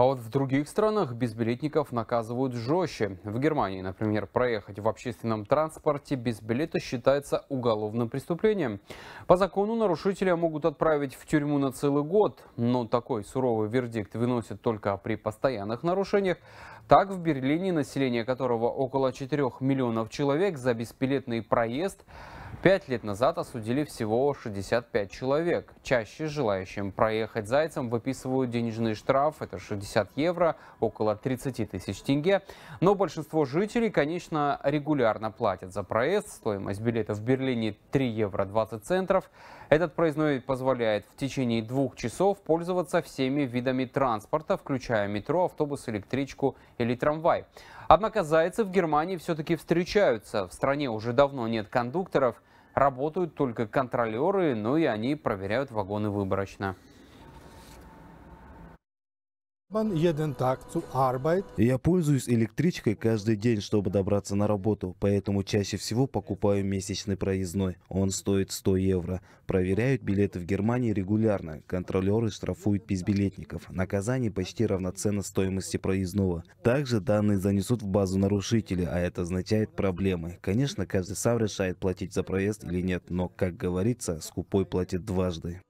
А вот в других странах безбилетников наказывают жестче. В Германии, например, проехать в общественном транспорте без билета считается уголовным преступлением. По закону нарушителя могут отправить в тюрьму на целый год, но такой суровый вердикт выносят только при постоянных нарушениях. Так, в Берлине, население которого около 4 миллионов человек, за беспилетный проезд – Пять лет назад осудили всего 65 человек. Чаще желающим проехать зайцем выписывают денежный штраф, это 60 евро, около 30 тысяч тенге. Но большинство жителей, конечно, регулярно платят за проезд. Стоимость билета в Берлине 3 евро 20 центов. Этот проездной позволяет в течение двух часов пользоваться всеми видами транспорта, включая метро, автобус, электричку или трамвай. Однако зайцы в Германии все-таки встречаются. В стране уже давно нет кондукторов – работают только контролеры, но и они проверяют вагоны выборочно. Я пользуюсь электричкой каждый день, чтобы добраться на работу, поэтому чаще всего покупаю месячный проездной. Он стоит 100 евро. Проверяют билеты в Германии регулярно. Контролеры штрафуют безбилетников. Наказание почти равноценно стоимости проездного. Также данные занесут в базу нарушителя, а это означает проблемы. Конечно, каждый сам решает, платить за проезд или нет, но, как говорится, скупой платит дважды.